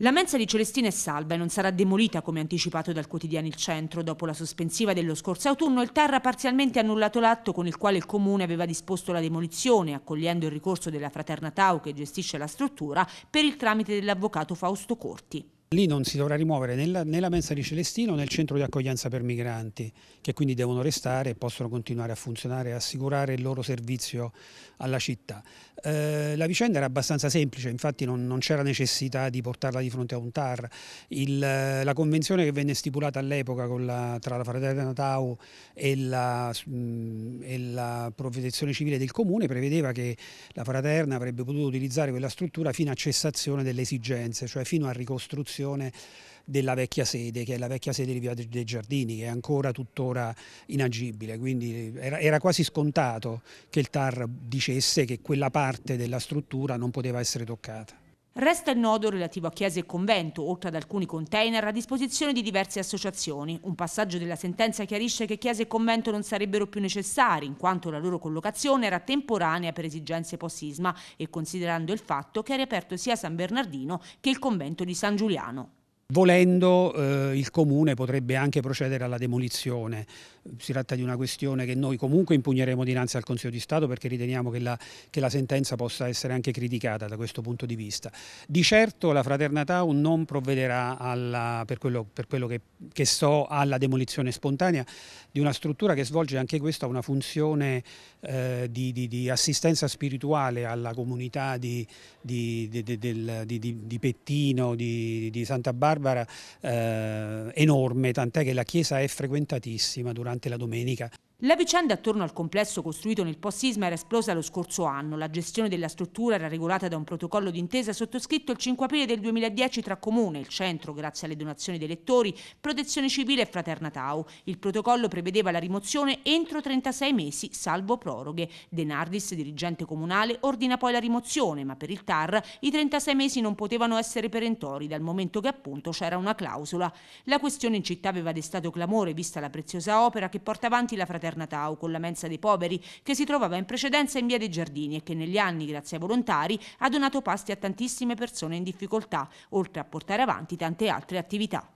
La mensa di Celestina è salva e non sarà demolita come anticipato dal quotidiano Il Centro. Dopo la sospensiva dello scorso autunno, il Terra ha parzialmente annullato l'atto con il quale il Comune aveva disposto la demolizione, accogliendo il ricorso della Fraterna Tau che gestisce la struttura per il tramite dell'avvocato Fausto Corti. Lì non si dovrà rimuovere né la mensa di Celestino né il centro di accoglienza per migranti, che quindi devono restare e possono continuare a funzionare e assicurare il loro servizio alla città. Eh, la vicenda era abbastanza semplice, infatti non, non c'era necessità di portarla di fronte a un TAR. Il, eh, la convenzione che venne stipulata all'epoca tra la Fratellanza Tau e la, mh, mm, e la protezione civile del comune prevedeva che la Fraterna avrebbe potuto utilizzare quella struttura fino a cessazione delle esigenze, cioè fino a ricostruzione ricostruzione della vecchia sede, che è la vecchia sede di Via dei Giardini, che è ancora tuttora inagibile. Quindi era, era, quasi scontato che il TAR dicesse che quella parte della struttura non poteva essere toccata. Resta il nodo relativo a chiese e convento, oltre ad alcuni container a disposizione di diverse associazioni. Un passaggio della sentenza chiarisce che chiese e convento non sarebbero più necessari, in quanto la loro collocazione era temporanea per esigenze post-sisma e considerando il fatto che ha riaperto sia San Bernardino che il convento di San Giuliano. Volendo eh, il comune potrebbe anche procedere alla demolizione, si tratta di una questione che noi comunque impugneremo dinanzi al Consiglio di Stato perché riteniamo che la, che la sentenza possa essere anche criticata da questo punto di vista. Di certo la Fraternità non provvederà alla, per quello, per quello che, che, so alla demolizione spontanea di una struttura che svolge anche questa una funzione eh, di, di, di, assistenza spirituale alla comunità di, di Pettino, di Santa Barbara Barbara eh, enorme, tant'è che la chiesa è frequentatissima durante la domenica. La vicenda attorno al complesso costruito nel post-sisma era esplosa lo scorso anno. La gestione della struttura era regolata da un protocollo d'intesa sottoscritto il 5 aprile del 2010 tra Comune, il Centro, grazie alle donazioni dei lettori, Protezione Civile e Fraterna Tau. Il protocollo prevedeva la rimozione entro 36 mesi, salvo proroghe. Denardis, dirigente comunale, ordina poi la rimozione, ma per il TAR i 36 mesi non potevano essere perentori dal momento che appunto c'era una clausola. La questione in città aveva destato clamore vista la preziosa opera che porta avanti la Fraterna Pernatau con la mensa dei poveri che si trovava in precedenza in via dei Giardini e che negli anni, grazie ai volontari, ha donato pasti a tantissime persone in difficoltà, oltre a portare avanti tante altre attività.